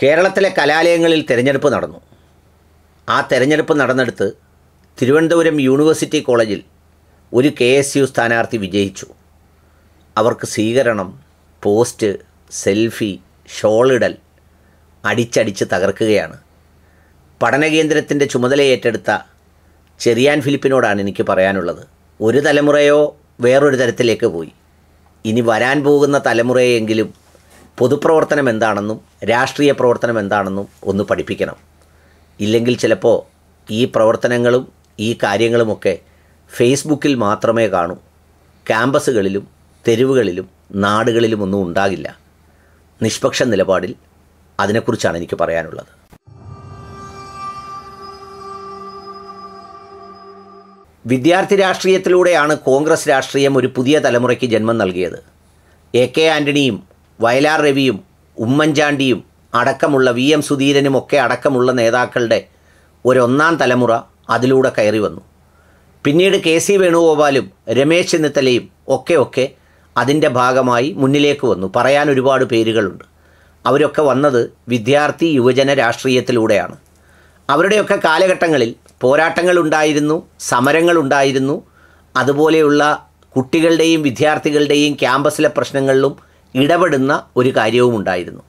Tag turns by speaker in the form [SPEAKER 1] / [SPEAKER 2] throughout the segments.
[SPEAKER 1] കേരളത്തിലെ കലാലയങ്ങളിൽ തിരഞ്ഞെടുപ്പ് നടന്നു ആ തിരഞ്ഞെടുപ്പ് നടന്നെടുത്ത് തിരുവനന്തപുരം യൂണിവേഴ്സിറ്റി കോളേജിൽ ഒരു കെ എസ് യു സ്ഥാനാർത്ഥി വിജയിച്ചു അവർക്ക് സ്വീകരണം പോസ്റ്റ് സെൽഫി ഷോളിടൽ അടിച്ചടിച്ച് തകർക്കുകയാണ് പഠനകേന്ദ്രത്തിൻ്റെ ചുമതല ഏറ്റെടുത്ത ചെറിയാൻ ഫിലിപ്പിനോടാണ് എനിക്ക് പറയാനുള്ളത് ഒരു തലമുറയോ വേറൊരു തരത്തിലേക്ക് പോയി ഇനി വരാൻ പോകുന്ന തലമുറയെങ്കിലും പൊതുപ്രവർത്തനം എന്താണെന്നും രാഷ്ട്രീയ പ്രവർത്തനം എന്താണെന്നും ഒന്ന് പഠിപ്പിക്കണം ഇല്ലെങ്കിൽ ചിലപ്പോൾ ഈ പ്രവർത്തനങ്ങളും ഈ കാര്യങ്ങളുമൊക്കെ ഫേസ്ബുക്കിൽ മാത്രമേ കാണൂ ക്യാമ്പസുകളിലും തെരുവുകളിലും നാടുകളിലും ഒന്നും ഉണ്ടാകില്ല നിഷ്പക്ഷ നിലപാടിൽ അതിനെക്കുറിച്ചാണ് എനിക്ക് പറയാനുള്ളത് വിദ്യാർത്ഥി രാഷ്ട്രീയത്തിലൂടെയാണ് കോൺഗ്രസ് രാഷ്ട്രീയം ഒരു പുതിയ തലമുറയ്ക്ക് ജന്മം നൽകിയത് എ കെ ആൻ്റണിയും വയലാർ രവിയും ഉമ്മൻചാണ്ടിയും അടക്കമുള്ള വി എം സുധീരനുമൊക്കെ അടക്കമുള്ള നേതാക്കളുടെ ഒരൊന്നാം തലമുറ അതിലൂടെ കയറി വന്നു പിന്നീട് കെ സി വേണുഗോപാലും രമേശ് ചെന്നിത്തലയും ഒക്കെ ഒക്കെ അതിൻ്റെ ഭാഗമായി മുന്നിലേക്ക് വന്നു പറയാൻ ഒരുപാട് പേരുകളുണ്ട് അവരൊക്കെ വന്നത് വിദ്യാർത്ഥി യുവജന രാഷ്ട്രീയത്തിലൂടെയാണ് അവരുടെയൊക്കെ കാലഘട്ടങ്ങളിൽ പോരാട്ടങ്ങളുണ്ടായിരുന്നു സമരങ്ങളുണ്ടായിരുന്നു അതുപോലെയുള്ള കുട്ടികളുടെയും വിദ്യാർത്ഥികളുടെയും ക്യാമ്പസിലെ പ്രശ്നങ്ങളിലും ഇടപെടുന്ന ഒരു കാര്യവുമുണ്ടായിരുന്നു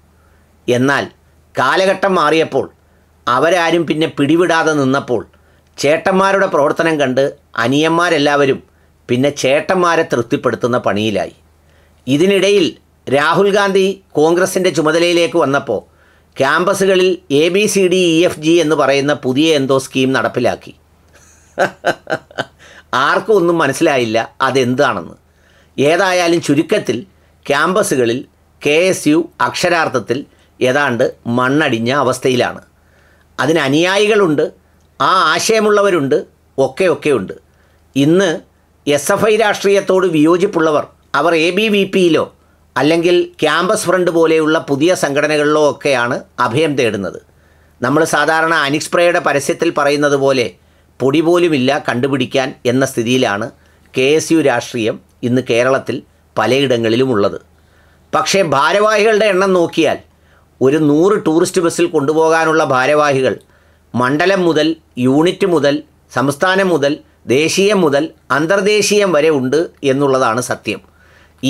[SPEAKER 1] എന്നാൽ കാലഘട്ടം മാറിയപ്പോൾ അവരാരും പിന്നെ പിടിവിടാതെ നിന്നപ്പോൾ ചേട്ടന്മാരുടെ പ്രവർത്തനം കണ്ട് അനിയന്മാരെല്ലാവരും പിന്നെ ചേട്ടന്മാരെ തൃപ്തിപ്പെടുത്തുന്ന പണിയിലായി ഇതിനിടയിൽ രാഹുൽ ഗാന്ധി കോൺഗ്രസിൻ്റെ ചുമതലയിലേക്ക് വന്നപ്പോൾ ക്യാമ്പസുകളിൽ A B C D E F G എന്ന് പറയുന്ന പുതിയ എന്തോ സ്കീം നടപ്പിലാക്കി ആർക്കും ഒന്നും മനസ്സിലായില്ല അതെന്താണെന്ന് ഏതായാലും ചുരുക്കത്തിൽ ക്യാമ്പസുകളിൽ കെ എസ് യു അക്ഷരാർത്ഥത്തിൽ ഏതാണ്ട് മണ്ണടിഞ്ഞ അവസ്ഥയിലാണ് അതിന് അനുയായികളുണ്ട് ആ ആശയമുള്ളവരുണ്ട് ഒക്കെ ഒക്കെ ഉണ്ട് ഇന്ന് എസ് എഫ് ഐ രാഷ്ട്രീയത്തോട് വിയോജിപ്പുള്ളവർ അവർ എ ബി വി പിയിലോ അല്ലെങ്കിൽ ക്യാമ്പസ് ഫ്രണ്ട് പോലെയുള്ള പുതിയ സംഘടനകളിലോ ഒക്കെയാണ് അഭയം തേടുന്നത് നമ്മൾ സാധാരണ അനിക്സ്പ്രയുടെ പരസ്യത്തിൽ പറയുന്നത് പോലെ പൊടി പോലുമില്ല കണ്ടുപിടിക്കാൻ എന്ന സ്ഥിതിയിലാണ് കെ എസ് യു രാഷ്ട്രീയം ഇന്ന് കേരളത്തിൽ ഉള്ളത് പക്ഷേ ഭാരവാഹികളുടെ എണ്ണം നോക്കിയാൽ ഒരു നൂറ് ടൂറിസ്റ്റ് ബസ്സിൽ കൊണ്ടുപോകാനുള്ള ഭാരവാഹികൾ മണ്ഡലം മുതൽ യൂണിറ്റ് മുതൽ സംസ്ഥാനം മുതൽ ദേശീയം മുതൽ അന്തർദേശീയം വരെ ഉണ്ട് എന്നുള്ളതാണ് സത്യം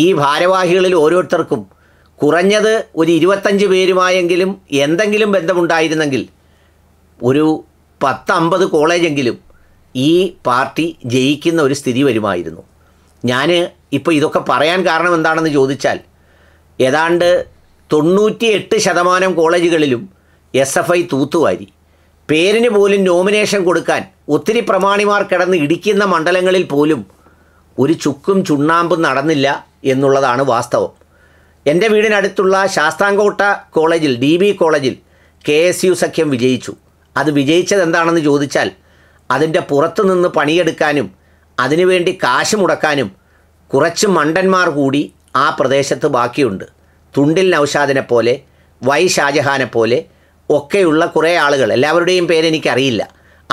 [SPEAKER 1] ഈ ഭാരവാഹികളിൽ ഓരോരുത്തർക്കും കുറഞ്ഞത് ഒരു ഇരുപത്തഞ്ച് പേരുമായെങ്കിലും എന്തെങ്കിലും ബന്ധമുണ്ടായിരുന്നെങ്കിൽ ഒരു പത്തമ്പത് കോളേജെങ്കിലും ഈ പാർട്ടി ജയിക്കുന്ന ഒരു സ്ഥിതി വരുമായിരുന്നു ഞാൻ ഇപ്പോൾ ഇതൊക്കെ പറയാൻ കാരണം എന്താണെന്ന് ചോദിച്ചാൽ ഏതാണ്ട് തൊണ്ണൂറ്റി എട്ട് ശതമാനം കോളേജുകളിലും എസ് എഫ് ഐ തൂത്തുവാരി പേരിന് പോലും നോമിനേഷൻ കൊടുക്കാൻ ഒത്തിരി പ്രമാണിമാർ കിടന്ന് ഇടിക്കുന്ന മണ്ഡലങ്ങളിൽ പോലും ഒരു ചുക്കും ചുണ്ണാമ്പും നടന്നില്ല എന്നുള്ളതാണ് വാസ്തവം എൻ്റെ വീടിനടുത്തുള്ള ശാസ്താംകോട്ട കോളേജിൽ ഡി ബി കോളേജിൽ കെ എസ് യു സഖ്യം വിജയിച്ചു അത് വിജയിച്ചത് എന്താണെന്ന് ചോദിച്ചാൽ അതിൻ്റെ പുറത്തുനിന്ന് പണിയെടുക്കാനും അതിനുവേണ്ടി കാശ് മുടക്കാനും കുറച്ച് മണ്ടന്മാർ കൂടി ആ പ്രദേശത്ത് ബാക്കിയുണ്ട് തുണ്ടിൽ നൗഷാദിനെ പോലെ വൈ ഷാജഹാനെ പോലെ ഒക്കെയുള്ള കുറേ ആളുകൾ എല്ലാവരുടെയും പേരെനിക്കറിയില്ല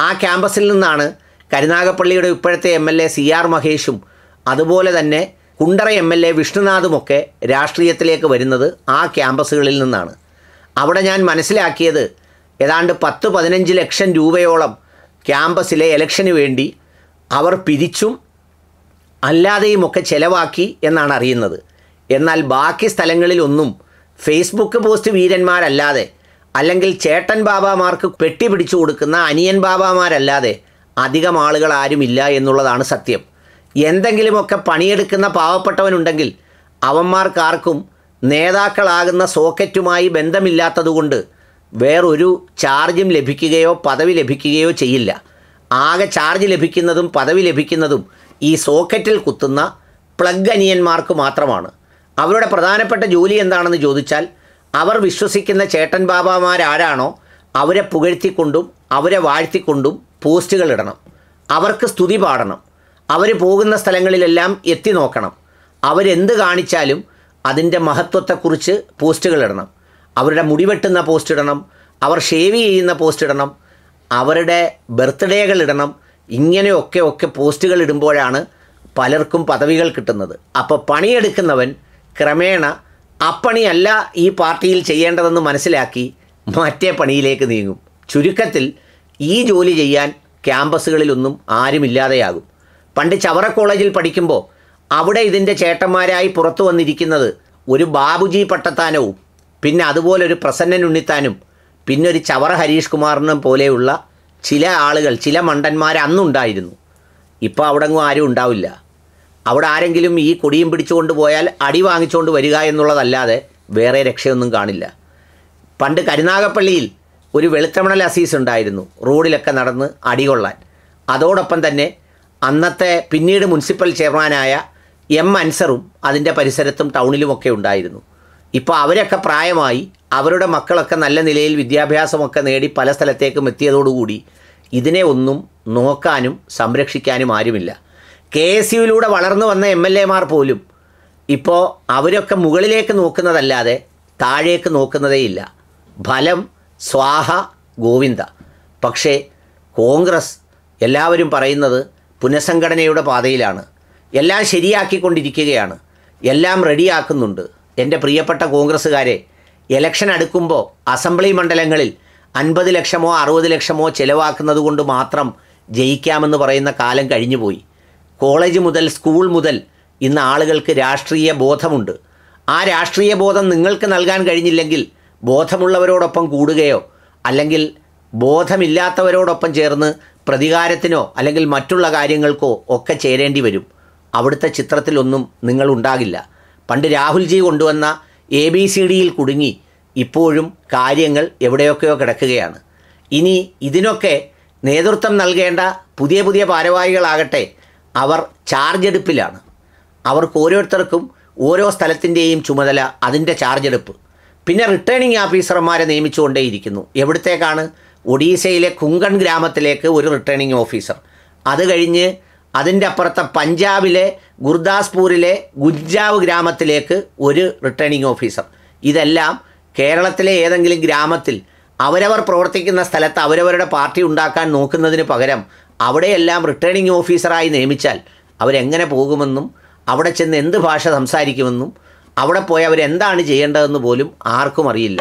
[SPEAKER 1] ആ ക്യാമ്പസിൽ നിന്നാണ് കരുനാഗപ്പള്ളിയുടെ ഇപ്പോഴത്തെ M L A C R മഹേഷും അതുപോലെ തന്നെ കുണ്ടറ എം എൽ എ വിഷ്ണുനാഥുമൊക്കെ രാഷ്ട്രീയത്തിലേക്ക് വരുന്നത് ആ ക്യാമ്പസുകളിൽ നിന്നാണ് അവിടെ ഞാൻ മനസ്സിലാക്കിയത് ഏതാണ്ട് പത്ത് പതിനഞ്ച് ലക്ഷം രൂപയോളം ക്യാമ്പസിലെ ഇലക്ഷന് വേണ്ടി അവർ പിരിച്ചും അല്ലാതെയും ഒക്കെ ചെലവാക്കി എന്നാണ് അറിയുന്നത് എന്നാൽ ബാക്കി സ്ഥലങ്ങളിലൊന്നും ഫേസ്ബുക്ക് പോസ്റ്റ് വീരന്മാരല്ലാതെ അല്ലെങ്കിൽ ചേട്ടൻ ബാബാമാർക്ക് പെട്ടി പിടിച്ചു കൊടുക്കുന്ന അനിയൻ ബാബാമാരല്ലാതെ അധികം ആളുകൾ ആരുമില്ല എന്നുള്ളതാണ് സത്യം എന്തെങ്കിലുമൊക്കെ പണിയെടുക്കുന്ന പാവപ്പെട്ടവനുണ്ടെങ്കിൽ അവന്മാർക്കാർക്കും നേതാക്കളാകുന്ന സോക്കറ്റുമായി ബന്ധമില്ലാത്തതുകൊണ്ട് വേറൊരു ചാർജും ലഭിക്കുകയോ പദവി ലഭിക്കുകയോ ചെയ്യില്ല ആകെ ചാർജ് ലഭിക്കുന്നതും പദവി ലഭിക്കുന്നതും ഈ സോക്കറ്റിൽ കുത്തുന്ന പ്ലഗ് അനിയന്മാർക്ക് മാത്രമാണ് അവരുടെ പ്രധാനപ്പെട്ട ജോലി എന്താണെന്ന് ചോദിച്ചാൽ അവർ വിശ്വസിക്കുന്ന ചേട്ടൻ ബാബാമാരാരാണോ അവരെ പുകഴ്ത്തിക്കൊണ്ടും അവരെ വാഴ്ത്തിക്കൊണ്ടും പോസ്റ്റുകൾ ഇടണം അവർക്ക് സ്തുതി പാടണം അവർ പോകുന്ന സ്ഥലങ്ങളിലെല്ലാം എത്തി നോക്കണം അവരെന്ത് കാണിച്ചാലും അതിൻ്റെ മഹത്വത്തെക്കുറിച്ച് പോസ്റ്റുകൾ ഇടണം അവരുടെ മുടിവെട്ടുന്ന പോസ്റ്റ് ഇടണം അവർ ഷേവ് ചെയ്യുന്ന പോസ്റ്റ് ഇടണം അവരുടെ ബർത്ത്ഡേകൾ ഇടണം ഇങ്ങനെയൊക്കെ ഒക്കെ പോസ്റ്റുകൾ ഇടുമ്പോഴാണ് പലർക്കും പദവികൾ കിട്ടുന്നത് അപ്പോൾ പണിയെടുക്കുന്നവൻ ക്രമേണ ആ പണിയല്ല ഈ പാർട്ടിയിൽ ചെയ്യേണ്ടതെന്ന് മനസ്സിലാക്കി മറ്റേ പണിയിലേക്ക് നീങ്ങും ചുരുക്കത്തിൽ ഈ ജോലി ചെയ്യാൻ ക്യാമ്പസുകളിലൊന്നും ആരുമില്ലാതെയാകും പണ്ട് ചവറ കോളേജിൽ പഠിക്കുമ്പോൾ അവിടെ ഇതിൻ്റെ ചേട്ടന്മാരായി പുറത്തു വന്നിരിക്കുന്നത് ഒരു ബാബുജി പട്ടത്താനവും പിന്നെ അതുപോലെ ഒരു പ്രസന്നൻ ഉണ്ണിത്താനും പിന്നെ ഒരു ചവറ ഹരീഷ് കുമാറിനും പോലെയുള്ള ചില ആളുകൾ ചില മണ്ടന്മാർ അന്നുണ്ടായിരുന്നു ഇപ്പോൾ അവിടെ എങ്ങും ആരും ഉണ്ടാവില്ല അവിടെ ആരെങ്കിലും ഈ കൊടിയും പിടിച്ചുകൊണ്ട് പോയാൽ അടി വാങ്ങിച്ചുകൊണ്ട് വരിക എന്നുള്ളതല്ലാതെ വേറെ രക്ഷയൊന്നും കാണില്ല പണ്ട് കരുനാഗപ്പള്ളിയിൽ ഒരു വെളുത്തമണൽ അസീസ് ഉണ്ടായിരുന്നു റോഡിലൊക്കെ നടന്ന് അടികൊള്ളാൻ അതോടൊപ്പം തന്നെ അന്നത്തെ പിന്നീട് മുനിസിപ്പൽ ചെയർമാനായ എം അൻസറും അതിൻ്റെ പരിസരത്തും ടൗണിലുമൊക്കെ ഉണ്ടായിരുന്നു ഇപ്പോൾ അവരൊക്കെ പ്രായമായി അവരുടെ മക്കളൊക്കെ നല്ല നിലയിൽ വിദ്യാഭ്യാസമൊക്കെ നേടി പല സ്ഥലത്തേക്കും എത്തിയതോടുകൂടി ഇതിനെ ഒന്നും നോക്കാനും സംരക്ഷിക്കാനും ആരുമില്ല കെ എസ് യുവിലൂടെ വളർന്നു വന്ന എം എൽ എമാർ പോലും ഇപ്പോൾ അവരൊക്കെ മുകളിലേക്ക് നോക്കുന്നതല്ലാതെ താഴേക്ക് നോക്കുന്നതേയില്ല ഫലം സ്വാഹ ഗോവിന്ദ പക്ഷേ കോൺഗ്രസ് എല്ലാവരും പറയുന്നത് പുനഃസംഘടനയുടെ പാതയിലാണ് എല്ലാം ശരിയാക്കിക്കൊണ്ടിരിക്കുകയാണ് എല്ലാം റെഡിയാക്കുന്നുണ്ട് എൻ്റെ പ്രിയപ്പെട്ട കോൺഗ്രസ്സുകാരെ ഇലക്ഷൻ അടുക്കുമ്പോൾ അസംബ്ലി മണ്ഡലങ്ങളിൽ അൻപത് ലക്ഷമോ അറുപത് ലക്ഷമോ ചിലവാക്കുന്നത് കൊണ്ട് മാത്രം ജയിക്കാമെന്ന് പറയുന്ന കാലം കഴിഞ്ഞുപോയി കോളേജ് മുതൽ സ്കൂൾ മുതൽ ഇന്ന് ആളുകൾക്ക് രാഷ്ട്രീയ ബോധമുണ്ട് ആ രാഷ്ട്രീയ ബോധം നിങ്ങൾക്ക് നൽകാൻ കഴിഞ്ഞില്ലെങ്കിൽ ബോധമുള്ളവരോടൊപ്പം കൂടുകയോ അല്ലെങ്കിൽ ബോധമില്ലാത്തവരോടൊപ്പം ചേർന്ന് പ്രതികാരത്തിനോ അല്ലെങ്കിൽ മറ്റുള്ള കാര്യങ്ങൾക്കോ ഒക്കെ ചേരേണ്ടി വരും അവിടുത്തെ ചിത്രത്തിലൊന്നും നിങ്ങളുണ്ടാകില്ല പണ്ട് രാഹുൽജി കൊണ്ടുവന്ന എ ബി സി ഡിയിൽ കുടുങ്ങി ഇപ്പോഴും കാര്യങ്ങൾ എവിടെയൊക്കെയോ കിടക്കുകയാണ് ഇനി ഇതിനൊക്കെ നേതൃത്വം നൽകേണ്ട പുതിയ പുതിയ ഭാരവാഹികളാകട്ടെ അവർ ചാർജ് എടുപ്പിലാണ് അവർക്ക് ഓരോരുത്തർക്കും ഓരോ സ്ഥലത്തിൻ്റെയും ചുമതല അതിൻ്റെ ചാർജ് എടുപ്പ് പിന്നെ റിട്ടേണിംഗ് ഓഫീസർമാരെ നിയമിച്ചുകൊണ്ടേയിരിക്കുന്നു എവിടത്തേക്കാണ് ഒഡീസയിലെ കുങ്കൺ ഗ്രാമത്തിലേക്ക് ഒരു റിട്ടേണിംഗ് ഓഫീസർ അത് കഴിഞ്ഞ് അതിൻ്റെ അപ്പുറത്തെ പഞ്ചാബിലെ ഗുർദാസ്പൂരിലെ ഗുജ്ജാവ് ഗ്രാമത്തിലേക്ക് ഒരു റിട്ടേണിംഗ് ഓഫീസർ ഇതെല്ലാം കേരളത്തിലെ ഏതെങ്കിലും ഗ്രാമത്തിൽ അവരവർ പ്രവർത്തിക്കുന്ന സ്ഥലത്ത് അവരവരുടെ പാർട്ടി ഉണ്ടാക്കാൻ നോക്കുന്നതിന് പകരം അവിടെയെല്ലാം റിട്ടേണിംഗ് ഓഫീസറായി നിയമിച്ചാൽ അവരെങ്ങനെ പോകുമെന്നും അവിടെ ചെന്ന് എന്ത് ഭാഷ സംസാരിക്കുമെന്നും അവിടെ പോയി അവരെന്താണ് ചെയ്യേണ്ടതെന്ന് പോലും ആർക്കും അറിയില്ല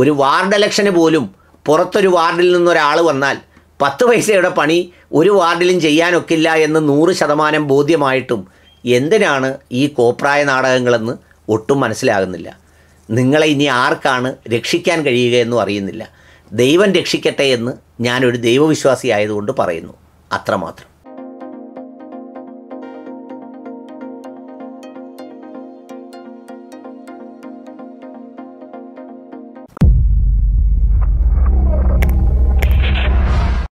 [SPEAKER 1] ഒരു വാർഡ് ഇലക്ഷന് പോലും പുറത്തൊരു വാർഡിൽ നിന്നൊരാൾ വന്നാൽ പത്ത് പൈസയുടെ പണി ഒരു വാർഡിലും ചെയ്യാനൊക്കില്ല എന്ന് നൂറ് ശതമാനം ബോധ്യമായിട്ടും എന്തിനാണ് ഈ കോപ്രായ നാടകങ്ങളെന്ന് ഒട്ടും മനസ്സിലാകുന്നില്ല നിങ്ങളെ ഇനി ആർക്കാണ് രക്ഷിക്കാൻ കഴിയുകയെന്നും അറിയുന്നില്ല ദൈവം രക്ഷിക്കട്ടെ എന്ന് ഞാനൊരു ദൈവവിശ്വാസി ആയതുകൊണ്ട് പറയുന്നു അത്രമാത്രം